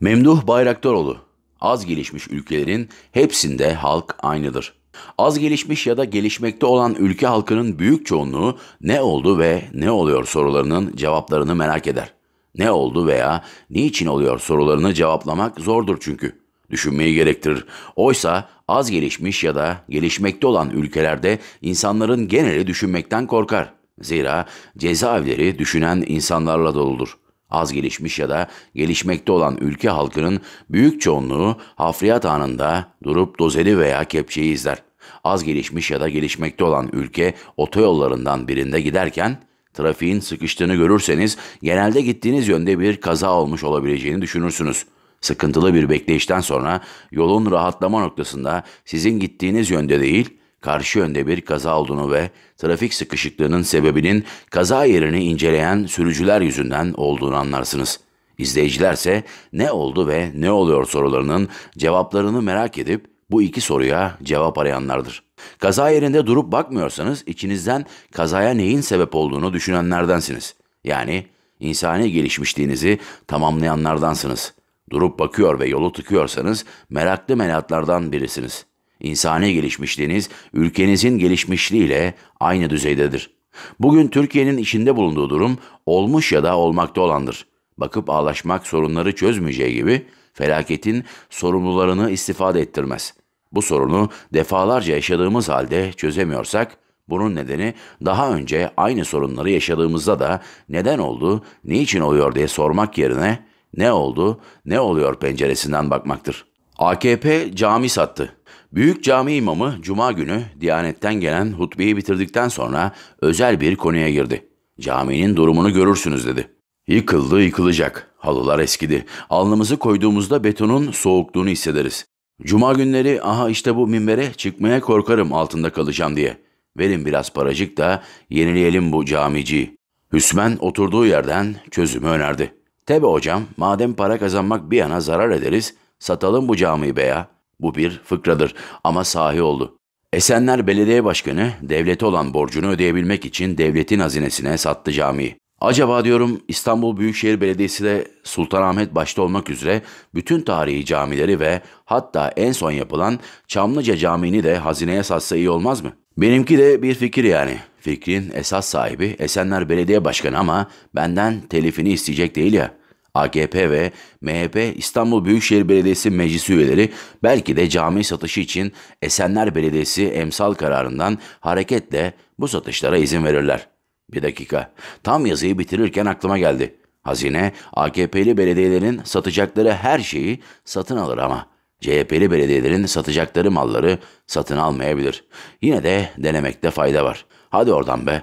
Memduh Bayraktaroğlu Az gelişmiş ülkelerin hepsinde halk aynıdır. Az gelişmiş ya da gelişmekte olan ülke halkının büyük çoğunluğu ne oldu ve ne oluyor sorularının cevaplarını merak eder. Ne oldu veya niçin oluyor sorularını cevaplamak zordur çünkü. Düşünmeyi gerektirir. Oysa az gelişmiş ya da gelişmekte olan ülkelerde insanların geneli düşünmekten korkar. Zira cezaevleri düşünen insanlarla doludur. Az gelişmiş ya da gelişmekte olan ülke halkının büyük çoğunluğu hafriyat anında durup dozeli veya kepçeyi izler. Az gelişmiş ya da gelişmekte olan ülke otoyollarından birinde giderken trafiğin sıkıştığını görürseniz genelde gittiğiniz yönde bir kaza olmuş olabileceğini düşünürsünüz. Sıkıntılı bir bekleyişten sonra yolun rahatlama noktasında sizin gittiğiniz yönde değil, karşı yönde bir kaza olduğunu ve trafik sıkışıklığının sebebinin kaza yerini inceleyen sürücüler yüzünden olduğunu anlarsınız. İzleyicilerse ne oldu ve ne oluyor sorularının cevaplarını merak edip bu iki soruya cevap arayanlardır. Kaza yerinde durup bakmıyorsanız içinizden kazaya neyin sebep olduğunu düşünenlerdensiniz. Yani insani gelişmişliğinizi tamamlayanlardansınız. Durup bakıyor ve yolu tıkıyorsanız meraklı melatlardan birisiniz.'' insani gelişmişliğiniz ülkenizin gelişmişliğiyle aynı düzeydedir. Bugün Türkiye'nin içinde bulunduğu durum olmuş ya da olmakta olandır. Bakıp ağlaşmak sorunları çözmeyeceği gibi felaketin sorumlularını istifade ettirmez. Bu sorunu defalarca yaşadığımız halde çözemiyorsak bunun nedeni daha önce aynı sorunları yaşadığımızda da neden oldu, niçin oluyor diye sormak yerine ne oldu, ne oluyor penceresinden bakmaktır. AKP cami sattı. Büyük cami imamı cuma günü Diyanet'ten gelen hutbeyi bitirdikten sonra özel bir konuya girdi. Caminin durumunu görürsünüz dedi. Yıkıldı yıkılacak. Halılar eskidi. Alnımızı koyduğumuzda betonun soğukluğunu hissederiz. Cuma günleri aha işte bu minbere çıkmaya korkarım altında kalacağım diye. Verin biraz paracık da yenileyelim bu camiciyi. Hüsmen oturduğu yerden çözümü önerdi. Tebe hocam madem para kazanmak bir yana zarar ederiz satalım bu camiyi be ya. Bu bir fıkradır ama sahi oldu. Esenler Belediye Başkanı devlete olan borcunu ödeyebilmek için devletin hazinesine sattı camiyi. Acaba diyorum İstanbul Büyükşehir Belediyesi de Sultanahmet başta olmak üzere bütün tarihi camileri ve hatta en son yapılan Çamlıca Camii'ni de hazineye satsa iyi olmaz mı? Benimki de bir fikir yani. Fikrin esas sahibi Esenler Belediye Başkanı ama benden telifini isteyecek değil ya. AKP ve MHP İstanbul Büyükşehir Belediyesi Meclis üyeleri belki de cami satışı için Esenler Belediyesi emsal kararından hareketle bu satışlara izin verirler. Bir dakika. Tam yazıyı bitirirken aklıma geldi. Hazine AKP'li belediyelerin satacakları her şeyi satın alır ama CHP'li belediyelerin satacakları malları satın almayabilir. Yine de denemekte fayda var. Hadi oradan be.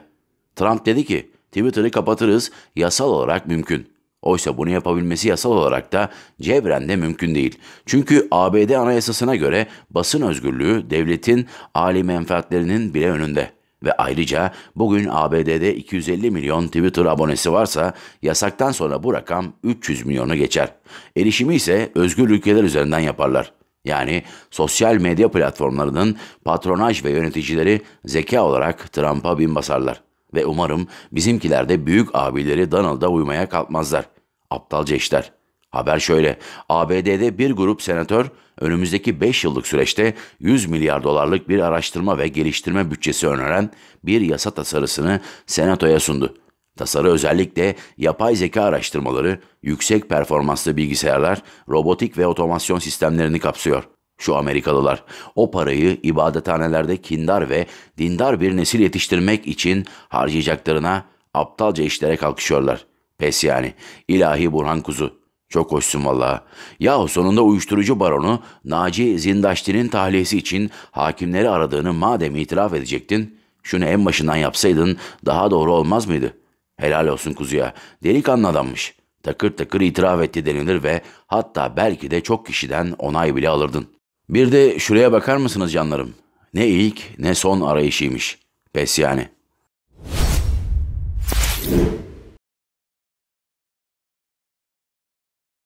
Trump dedi ki Twitter'ı kapatırız yasal olarak mümkün. Oysa bunu yapabilmesi yasal olarak da cebren de mümkün değil. Çünkü ABD anayasasına göre basın özgürlüğü devletin âli menfaatlerinin bile önünde. Ve ayrıca bugün ABD'de 250 milyon Twitter abonesi varsa yasaktan sonra bu rakam 300 milyonu geçer. Erişimi ise özgür ülkeler üzerinden yaparlar. Yani sosyal medya platformlarının patronaj ve yöneticileri zeka olarak Trump'a bin basarlar. Ve umarım bizimkiler de büyük abileri Donald'a uymaya kalkmazlar. Aptalca işler. Haber şöyle. ABD'de bir grup senatör önümüzdeki 5 yıllık süreçte 100 milyar dolarlık bir araştırma ve geliştirme bütçesi öneren bir yasa tasarısını senatoya sundu. Tasarı özellikle yapay zeka araştırmaları, yüksek performanslı bilgisayarlar, robotik ve otomasyon sistemlerini kapsıyor. Şu Amerikalılar o parayı ibadethanelerde kindar ve dindar bir nesil yetiştirmek için harcayacaklarına aptalca işlere kalkışıyorlar. Pes yani. İlahi Burhan Kuzu. Çok hoşsun valla. Yahu sonunda uyuşturucu baronu Naci Zindaşti'nin tahliyesi için hakimleri aradığını madem itiraf edecektin, şunu en başından yapsaydın daha doğru olmaz mıydı? Helal olsun kuzuya. Delikanlı adammış. Takır takır itiraf etti denilir ve hatta belki de çok kişiden onay bile alırdın. Bir de şuraya bakar mısınız canlarım? Ne ilk ne son arayışıymış. Pes yani.''